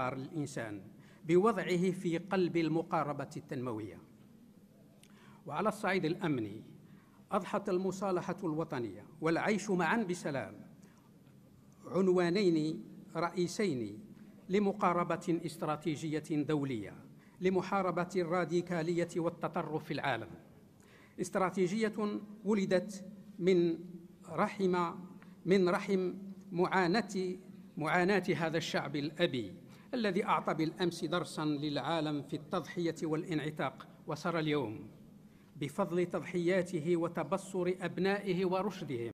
الإنسان بوضعه في قلب المقاربة التنموية وعلى الصعيد الأمني أضحت المصالحة الوطنية والعيش معا بسلام عنوانين رئيسين لمقاربة استراتيجية دولية لمحاربة الراديكالية والتطرف في العالم استراتيجية ولدت من رحم من رحم معاناة معاناة هذا الشعب الأبي الذي أعطى بالأمس درسا للعالم في التضحية والانعتاق وسرى اليوم بفضل تضحياته وتبصر أبنائه ورشدهم